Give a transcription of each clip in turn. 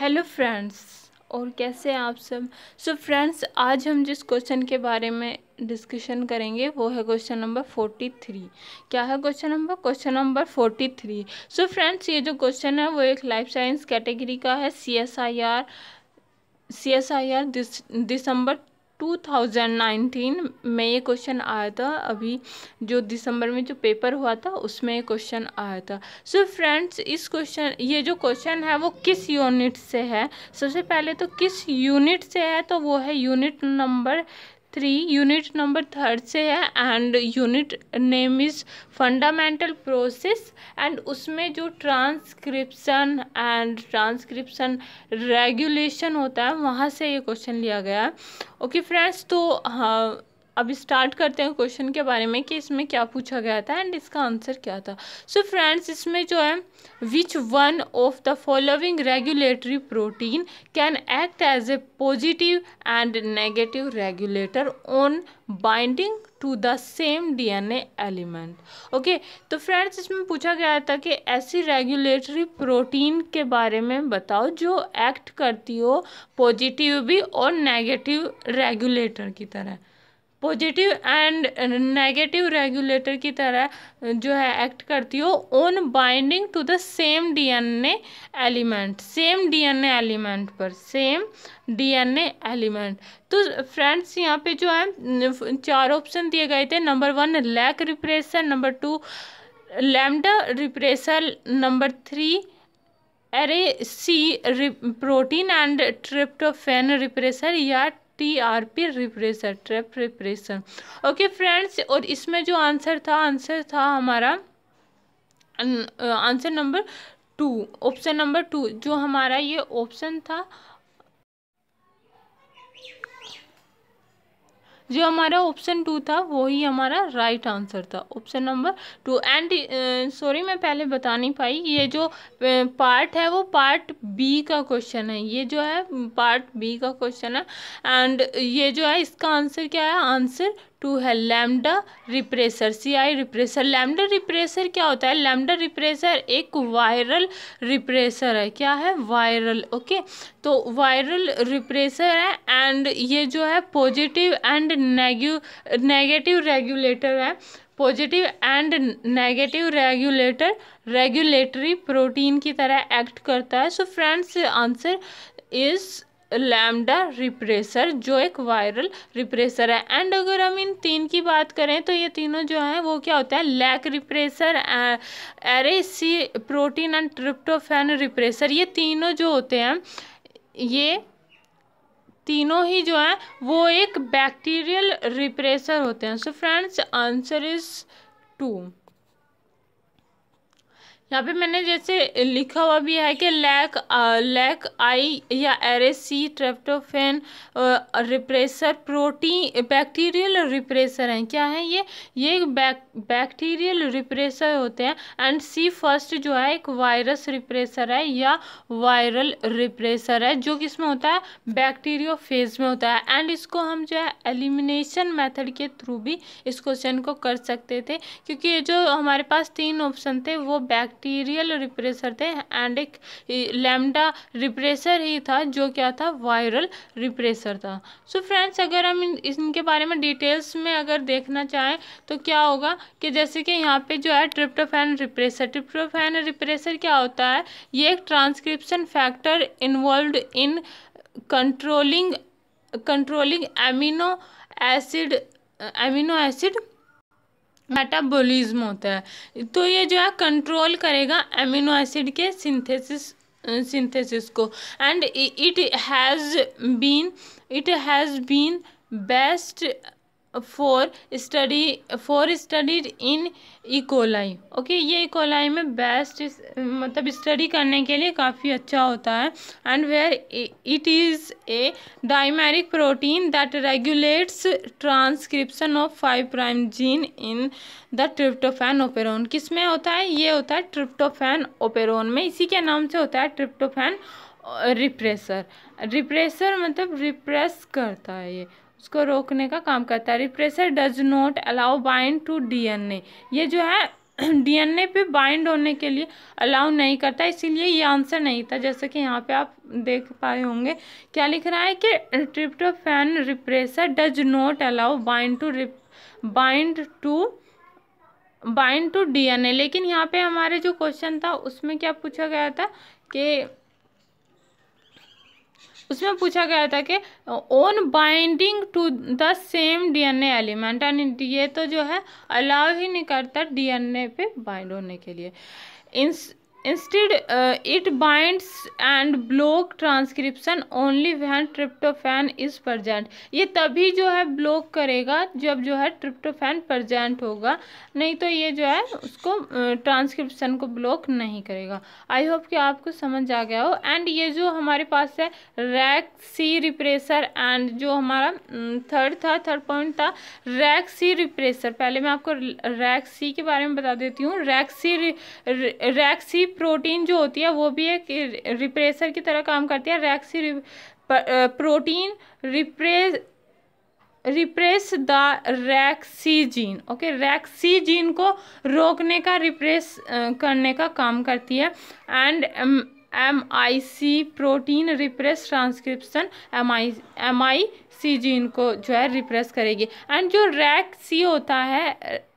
Hello friends और कैसे हैं आप सब सो so फ्रेंड्स आज हम जिस क्वेश्चन के बारे में डिस्कशन करेंगे वो है क्वेश्चन नंबर फोर्टी थ्री क्या है question number question number forty three so friends ये जो क्वेश्चन है वो एक लाइफ साइंस कैटेगरी का है C S I R C S I R दिसंबर 2019 में ये क्वेश्चन आया था अभी जो दिसंबर में जो पेपर हुआ था उसमें ये क्वेश्चन आया था सो so फ्रेंड्स इस क्वेश्चन ये जो क्वेश्चन है वो किस यूनिट से है सबसे पहले तो किस यूनिट से है तो वो है unit number three unit number third से है and unit name is fundamental process and उसमें जो ट्रांसक्रिप्शन एंड ट्रांसक्रिप्शन रेगुलेशन होता है वहाँ से ये क्वेश्चन लिया गया है ओके फ्रेंड्स तो हाँ अब स्टार्ट करते हैं क्वेश्चन के बारे में कि इसमें क्या पूछा गया था एंड इसका आंसर क्या था सो so फ्रेंड्स इसमें जो है which one of the following regulatory protein can act as a positive and negative regulator on binding to the same D N element okay तो फ्रेंड्स इसमें पूछा गया था कि ऐसी रेगुलेटरी प्रोटीन के बारे में बताओ जो एक्ट करती हो पॉजिटिव भी और नेगेटिव रेगुलेटर की तरह पॉजिटिव एंड नेगेटिव रेगुलेटर की तरह जो है एक्ट करती हो on binding to the same DNA element same DNA element पर सेम डीएनए एलिमेंट तो फ्रेंड्स यहाँ पे जो है चार ऑप्शन दिए गए थे number one lac repression number two lambda repressor number three ara C protein and tryptophan repressor या T R P repressor trap repressor okay friends और इसमें जो आंसर था आंसर था हमारा answer number two option number two जो हमारा ये ऑप्शन था जो हमारा ऑप्शन टू था वही हमारा राइट आंसर था option number two and sorry मैं पहले बता नहीं पाई ये जो पार्ट uh, है वो पार्ट बी का क्वेश्चन है ये जो है पार्ट बी का क्वेश्चन है एंड ये जो है इसका आंसर क्या है आंसर टू है lambda repressor C I repressor lambda repressor क्या होता है लैमडा रिप्रेसर एक वायरल रिप्रेसर है क्या है वायरल ओके तो वायरल रिप्रेसर है एंड ये जो है पॉजिटिव एंड नेगेटिव रेगुलेटर है positive and negative regulator regulatory protein की तरह एक्ट करता है so friends answer is lambda repressor जो एक वायरल रिप्रेसर है एंड अगर हम इन तीन की बात करें तो ये तीनों जो हैं वो क्या होता है lac repressor ara C protein and tryptophan repressor ये तीनों जो होते हैं ये तीनों ही जो हैं वो एक बैक्टीरियल रिप्रेसर होते हैं so friends answer is two यहाँ पे मैंने जैसे लिखा हुआ भी है कि लैक लैक आई या C tryptophan repressor protein bacterial repressor हैं क्या है ये ये बैक बैक्टीरियल रिप्रेसर होते हैं एंड सी फर्स्ट जो है एक वायरस रिप्रेसर है या वायरल रिप्रेसर है जो कि इसमें होता है बैक्टीरियो फेज में होता है एंड इसको हम जो है एलिमिनेशन मैथड के थ्रू भी इस क्वेश्चन को कर सकते थे क्योंकि ये जो हमारे पास तीन ऑप्शन थे वो बैक्ट बैक्टीरियल रिप्रेसर थे एंड एक लैमडा रिप्रेसर ही था जो क्या था वायरल रिप्रेसर था सो so फ्रेंड्स अगर हम इनके बारे में डिटेल्स में अगर देखना चाहें तो क्या होगा कि जैसे कि यहाँ पे जो है ट्रिप्टोफैन रिप्रेसर ट्रिप्टोफैन रिप्रेसर क्या होता है ये एक transcription factor involve in controlling controlling amino acid amino acid metabolism होता है तो ये जो है कंट्रोल करेगा एमिनो एसिड के सिंथेसिस सिंथेसिस को and it has been it has been best for study for studied in E coli okay ये इकोलाई e. में बेस्ट मतलब स्टडी करने के लिए काफ़ी अच्छा होता है and where it is a dimeric protein that regulates transcription of five prime gene in the tryptophan operon किस में होता है ये होता है ट्रिप्टोफैन ओपेरोन में इसी के नाम से होता है ट्रिप्टोफैन रिप्रेसर रिप्रेसर मतलब रिप्रेस करता है ये उसको रोकने का काम करता है repressor does not allow bind to DNA ये जो है डीएनए पे बाइंड होने के लिए अलाउ नहीं करता इसीलिए ये आंसर नहीं था जैसे कि यहाँ पे आप देख पाए होंगे क्या लिख रहा है कि tryptophan repressor does not allow bind to bind to bind to DNA लेकिन यहाँ पे हमारे जो क्वेश्चन था उसमें क्या पूछा गया था कि उसमें पूछा गया था कि on binding to the same DNA element and ये तो जो है अलाव ही नहीं करता डीएनए पे बाइंड होने के लिए इन instead uh, it binds and block transcription only when tryptophan is ये तभी जो है ब्लॉक करेगा जब जो है tryptophan प्रजेंट होगा नहीं तो ये जो है उसको ट्रांसक्रिप्शन uh, को ब्लॉक नहीं करेगा आई होप कि आपको समझ आ गया हो एंड ये जो हमारे पास है रैक सी रिप्रेसर एंड जो हमारा थर्ड था थर्ड पॉइंट था रैक सी रिप्रेसर पहले मैं आपको रैक सी के बारे में बता देती हूँ rac C rac C protein जो होती है वो भी एक रिप्रेसर की तरह काम करती है rac C protein repress repress the rac C gene okay rac C gene को रोकने का रिप्रेस करने का काम करती है and M I C protein repress transcription M I M I C gene को जो है रिप्रेस करेगी एंड जो रैक्सी होता है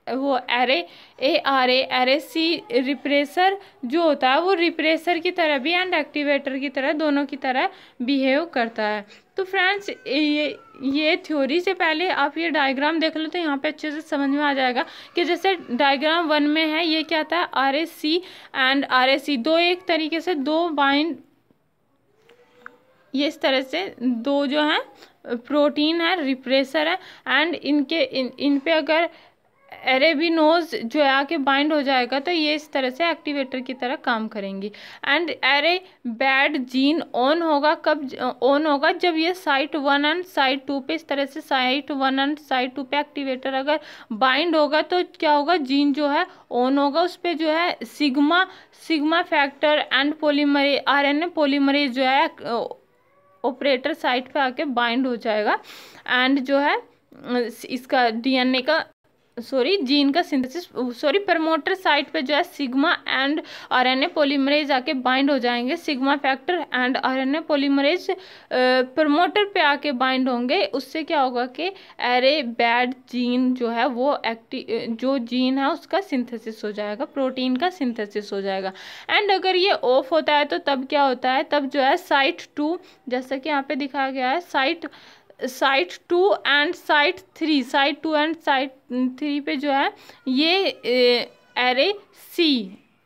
वो ara A R A ara C repressor जो होता है वो रिप्रेसर की तरह भी एंड एक्टिवेटर की तरह दोनों की तरह बिहेव करता है तो फ्रेंड्स ये ये थ्योरी से पहले आप ये डायग्राम देख लो तो यहाँ पे अच्छे से समझ में आ जाएगा कि जैसे डायग्राम वन में है ये क्या था R S C and R S C दो एक तरीके से दो बाइंड ये इस तरह से दो जो हैं प्रोटीन है रिप्रेसर है एंड इनके इन इन पे अगर एरेबिनोज जो है आके बाइंड हो जाएगा तो ये इस तरह से एक्टिवेटर की तरह काम करेंगी and ara bad gene on होगा कब ऑन होगा जब ये site one and site two पे इस तरह से site one and site two पे एक्टिवेटर अगर बाइंड होगा तो क्या होगा जीन जो है ऑन होगा उस पर जो है sigma sigma factor and polymerase R N A polymerase जो है ऑपरेटर साइट पे आके बाइंड हो जाएगा एंड जो है इसका डीएनए का सॉरी जीन का सिंथेसिस सॉरी प्रमोटर साइट पे जो है सिग्मा एंड आरएनए पॉलीमरेज आके बाइंड हो जाएंगे sigma factor and RNA polymerase promoter पे आके बाइंड होंगे उससे क्या होगा कि एरे बैड जीन जो है वो एक्टिव जो जीन है उसका सिंथेसिस हो जाएगा प्रोटीन का सिंथेसिस हो जाएगा एंड अगर ये ऑफ होता है तो तब क्या होता है तब जो है साइट टू जैसा कि यहाँ पे दिखाया गया है site site two and site three site two and site three पे जो है ये एरे सी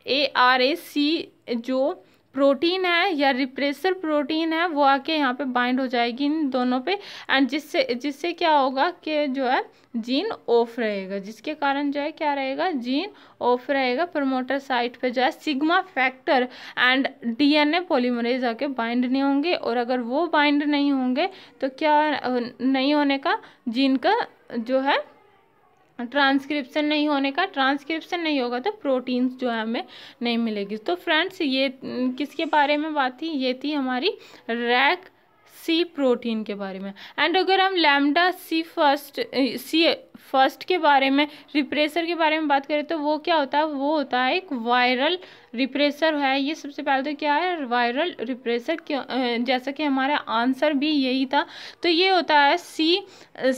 ए आर ए सी जो प्रोटीन है या रिप्रेसर प्रोटीन है वो आके यहाँ पे बाइंड हो जाएगी इन दोनों पे एंड जिससे जिससे क्या होगा कि जो है जीन ऑफ रहेगा जिसके कारण जो है क्या रहेगा जीन ऑफ रहेगा प्रमोटर साइट पे जो है sigma factor and DNA polymerase आके बाइंड नहीं होंगे और अगर वो बाइंड नहीं होंगे तो क्या नहीं होने का जीन का जो है ट्रांसक्रिप्शन नहीं होने का ट्रांसक्रिप्शन नहीं होगा तो प्रोटीन्स जो है हमें नहीं मिलेगी तो फ्रेंड्स ये किसके बारे में बात थी ये थी हमारी रैक सी प्रोटीन के बारे में एंड अगर हम lambda C first C first के बारे में रिप्रेसर के बारे में बात करें तो वो क्या होता है वो होता है एक वायरल रिप्रेसर है ये सबसे पहले तो क्या है वायरल रिप्रेसर क्यों जैसा कि हमारा आंसर भी यही था तो ये होता है C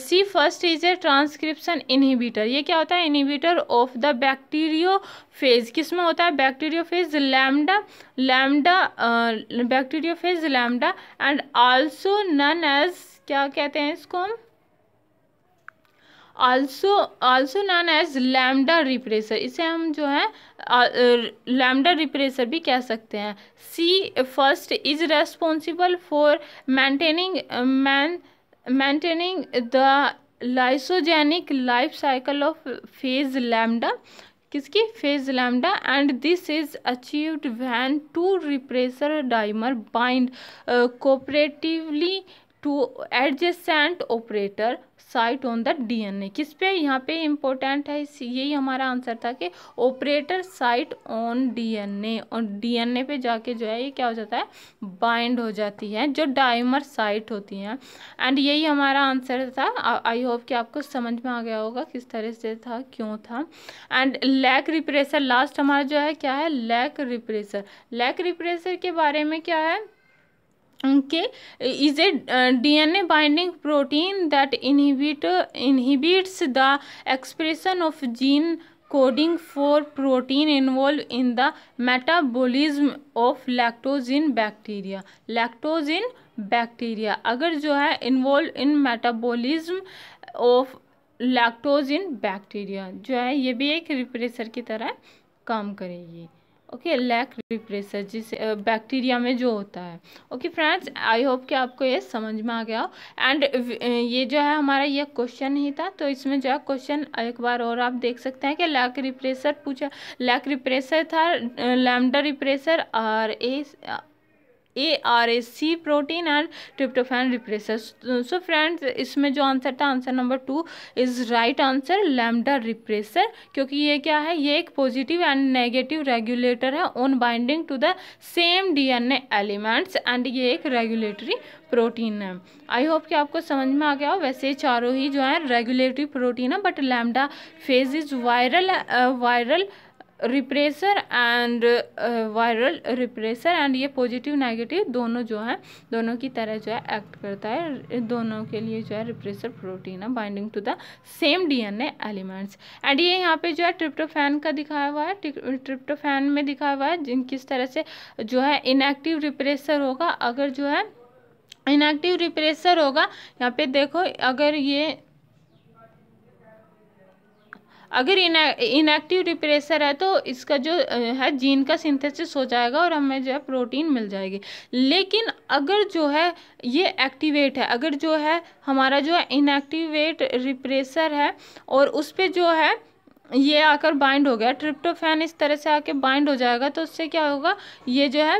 C first is a transcription inhibitor ये क्या होता है inhibitor of the bacteriophage किस में होता है bacteriophage lambda lambda bacteriophage lambda and also known as क्या कहते हैं इसको हम also also known as lambda repressor इसे हम जो है लैमडा रिप्रेसर भी कह सकते हैं C first is responsible for maintaining man maintaining the lysogenic life cycle of phage lambda किसकी phage lambda and this is achieved when two repressor dimer bind cooperatively to adjacent operator site on the DNA किस पे यहाँ पे important है यही हमारा answer था कि ऑपरेटर साइट ऑन डीएनए और डीएनए पे जाके जो है ये क्या हो जाता है बाइंड हो जाती है जो डाइमर साइट होती हैं एंड यही हमारा आंसर था आई होप कि आपको समझ में आ गया होगा किस तरह से था क्यों था एंड लैक रिप्रेसर लास्ट हमारा जो है क्या है लैक रिप्रेसर लैक रिप्रेसर के बारे में क्या है K is a D N A binding protein that inhibit inhibits the expression of gene coding for protein involve in the metabolism of lactose in bacteria lactose in bacteria अगर जो है involve in metabolism of lactose in bacteria जो है ये भी एक repressor की तरह काम करेगी ओके लैक रिप्रेसर जिस बैक्टीरिया में जो होता है ओके फ्रेंड्स आई होप कि आपको ये समझ में आ गया हो एंड ये जो है हमारा ये क्वेश्चन ही था तो इसमें जो है क्वेश्चन एक बार और आप देख सकते हैं कि लैक रिप्रेसर पूछा लैक रिप्रेसर था लैमडा रिप्रेसर और A A R C protein and tryptophan repressor so friends इसमें जो आंसर था answer number two is right answer lambda repressor क्योंकि ये क्या है ये एक पॉजिटिव एंड नेगेटिव रेगुलेटर है on binding to the same DNA elements and ये एक रेगुलेटरी प्रोटीन है आई होप कि आपको समझ में आ गया हो वैसे चारों ही जो है रेगुलेटरी प्रोटीन है but lambda phage is viral viral repressor and viral repressor and ये पॉजिटिव नेगेटिव दोनों जो है दोनों की तरह जो है एक्ट करता है दोनों के लिए जो है रिप्रेसर प्रोटीन है binding to the same DNA elements and ये यहाँ पे जो है ट्रिप्टोफैन का दिखाया हुआ है ट्रिप्टोफैन में दिखाया हुआ है जिन किस तरह से जो है इनएक्टिव रिप्रेसर होगा अगर जो है इनएक्टिव रिप्रेसर होगा यहाँ पे देखो अगर ये अगर इनएक्टिव रिप्रेसर है तो इसका जो है जीन का सिंथेसिस हो जाएगा और हमें जो है प्रोटीन मिल जाएगी लेकिन अगर जो है ये एक्टिवेट है अगर जो है हमारा जो है इनएक्टिवेट रिप्रेसर है और उस पर जो है ये आकर बाइंड हो गया ट्रिप्टोफैन इस तरह से आके बाइंड हो जाएगा तो उससे क्या होगा ये जो है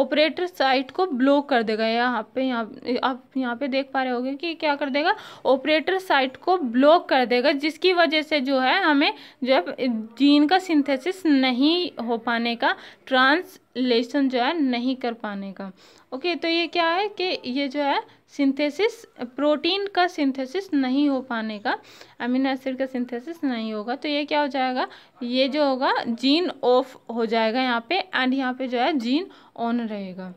ऑपरेटर साइट को ब्लॉक कर देगा यहाँ पे यहाँ आप यहाँ पे देख पा रहे होंगे कि क्या कर देगा ऑपरेटर साइट को ब्लॉक कर देगा जिसकी वजह से जो है हमें जो है जीन का सिंथेसिस नहीं हो पाने का ट्रांसलेशन जो है नहीं कर पाने का ओके तो ये क्या है कि ये जो है सिंथेसिस प्रोटीन का सिंथेसिस नहीं हो पाने का अमीनो एसिड का सिंथेसिस नहीं होगा तो ये क्या हो जाएगा ये जो होगा जीन ऑफ हो जाएगा यहाँ पे एंड यहाँ पे जो है जीन ऑन रहेगा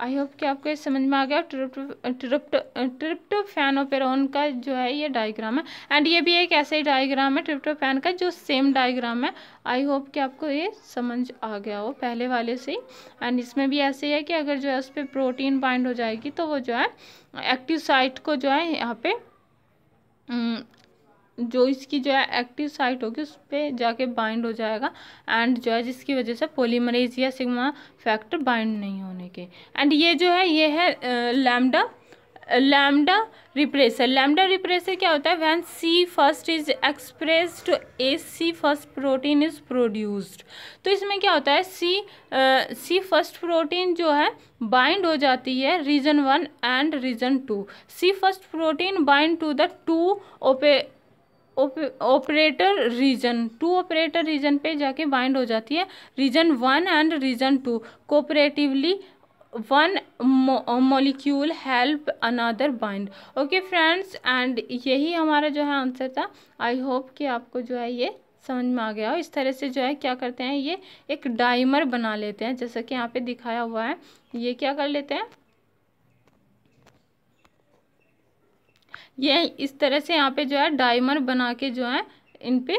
आई होप कि आपको ये समझ में आ गया ट्रिप्टो फैनोपेरोन का जो है ये डायग्राम है एंड ये भी एक ऐसा ही डायग्राम है ट्रिप्टो फैन का जो सेम डायग्राम है आई होप कि आपको ये समझ आ गया हो पहले वाले से ही एंड इसमें भी ऐसे ही है कि अगर जो है उस पर प्रोटीन बाइंड हो जाएगी तो वो जो है एक्टिव साइट को जो है यहाँ पे हम्म, जो इसकी जो है एक्टिव साइट होगी उस पर जाके बाइंड हो जाएगा एंड जो है जिसकी वजह से पोलीमरेज या सिग्मा फैक्टर बाइंड नहीं होने के एंड ये जो है ये है lambda lambda repressor lambda repressor क्या होता है when C first is express to a C first protein is produced तो इसमें क्या होता है सी सी फर्स्ट प्रोटीन जो है बाइंड हो जाती है region one and region two C first protein bind to the two ओपे operator region two operator region पे जाके बाइंड हो जाती है region one and region two cooperatively one molecule help another bind okay friends and यही हमारा जो है आंसर था आई होप कि आपको जो है ये समझ में आ गया और इस तरह से जो है क्या करते हैं ये एक डाइमर बना लेते हैं जैसा कि यहाँ पे दिखाया हुआ है ये क्या कर लेते हैं ये इस तरह से यहाँ पे जो है डायमंड बना के जो है इन पे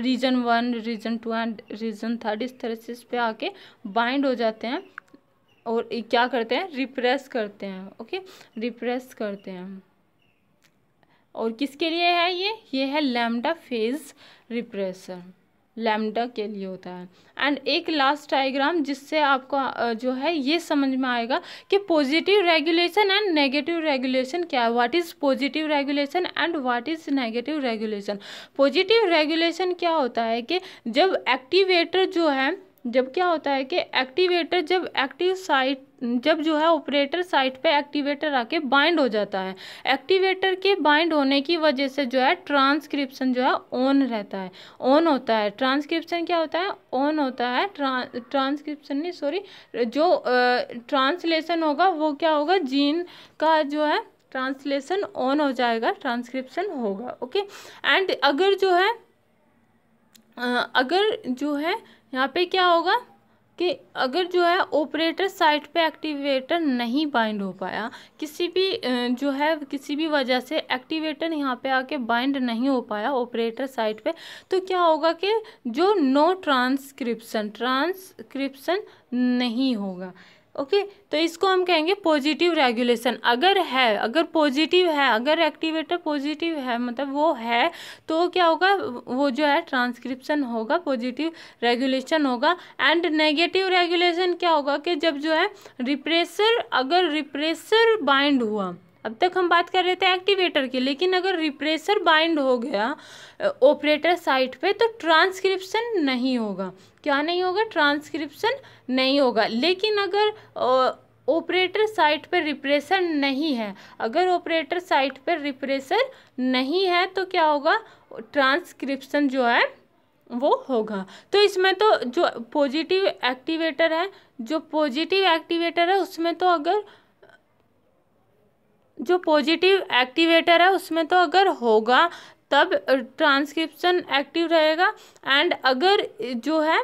region one region two and region third इस तरह से इस पर आके बाइंड हो जाते हैं और क्या करते हैं रिप्रेस करते हैं ओके रिप्रेस करते हैं और किसके लिए है ये ये है लैमडा फेज रिप्रेसर लैम्डा के लिए होता है एंड एक लास्ट डायग्राम जिससे आपको जो है ये समझ में आएगा कि positive regulation and negative regulation क्या है what is positive regulation and what is negative regulation positive regulation क्या होता है कि जब एक्टिवेटर जो है जब क्या होता है कि एक्टिवेटर जब एक्टिव साइट जब जो है ऑपरेटर साइट पे एक्टिवेटर आके बाइंड हो जाता है एक्टिवेटर के बाइंड होने की वजह से जो है ट्रांसक्रिप्शन जो है ऑन रहता है ऑन होता है ट्रांसक्रिप्शन क्या होता है ऑन होता है ट्रांसक्रिप्शन नहीं सॉरी जो ट्रांसलेशन होगा वो क्या होगा जीन का जो है ट्रांसलेशन ऑन हो जाएगा ट्रांसक्रिप्शन होगा ओके एंड अगर जो है अगर जो है यहाँ पे क्या होगा कि अगर जो है ऑपरेटर साइट पे एक्टिवेटर नहीं बाइंड हो पाया किसी भी जो है किसी भी वजह से एक्टिवेटर यहाँ पे आके बाइंड नहीं हो पाया ऑपरेटर साइट पे तो क्या होगा कि जो नो ट्रांसक्रिप्शन ट्रांसक्रिप्शन नहीं होगा ओके तो इसको हम कहेंगे पॉजिटिव रेगुलेशन अगर है अगर पॉजिटिव है अगर एक्टिवेटर पॉजिटिव है मतलब वो है तो क्या होगा वो जो है ट्रांसक्रिप्शन होगा पॉजिटिव रेगुलेशन होगा एंड नेगेटिव रेगुलेशन क्या होगा कि जब जो है रिप्रेसर अगर रिप्रेसर बाइंड हुआ अब तक हम बात कर रहे थे एक्टिवेटर की लेकिन अगर रिप्रेसर बाइंड हो गया ऑपरेटर साइट पे तो ट्रांसक्रिप्शन नहीं होगा क्या नहीं होगा ट्रांसक्रिप्शन नहीं होगा लेकिन अगर ऑपरेटर साइट पर रिप्रेसर नहीं है अगर ऑपरेटर साइट पर रिप्रेसर नहीं है तो क्या होगा ट्रांसक्रिप्शन जो है वो होगा तो इसमें तो जो पॉजिटिव एक्टिवेटर है जो पॉजिटिव एक्टिवेटर है उसमें तो अगर जो पॉजिटिव एक्टिवेटर है उसमें तो अगर होगा तब ट्रांसक्रिप्शन एक्टिव रहेगा एंड अगर जो है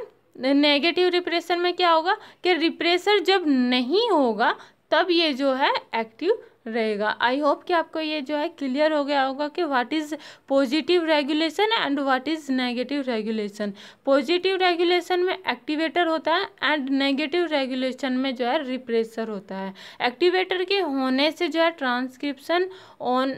नेगेटिव रिप्रेशन में क्या होगा कि रिप्रेसर जब नहीं होगा तब ये जो है एक्टिव रहेगा आई होप कि आपको ये जो है क्लियर हो गया होगा कि what is positive regulation and what is negative regulation positive regulation में एक्टिवेटर होता है एंड नेगेटिव रेगुलेशन में जो है रिप्रेसर होता है एक्टिवेटर के होने से जो है ट्रांसक्रिप्शन ऑन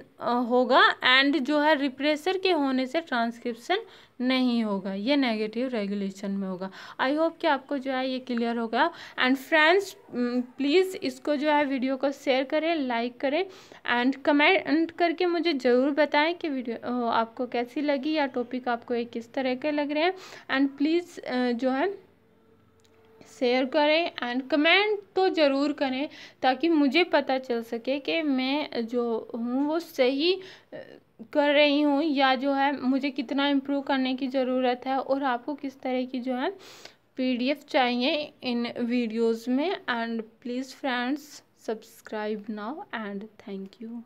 होगा एंड जो है रिप्रेसर के होने से ट्रांसक्रिप्शन नहीं होगा ये नेगेटिव रेगुलेशन में होगा आई होप कि आपको जो है ये क्लियर होगा एंड फ्रेंड्स प्लीज़ इसको जो है वीडियो को शेयर करें लाइक करें एंड कमेंट करके मुझे ज़रूर बताएं कि वीडियो आपको कैसी लगी या टॉपिक आपको एक किस तरह के लग रहे हैं एंड प्लीज़ जो है शेयर करें एंड कमेंट तो ज़रूर करें ताकि मुझे पता चल सके कि मैं जो हूँ वो सही कर रही हूँ या जो है मुझे कितना इम्प्रूव करने की ज़रूरत है और आपको किस तरह की जो है पीडीएफ चाहिए इन वीडियोस में and please friends subscribe now and thank you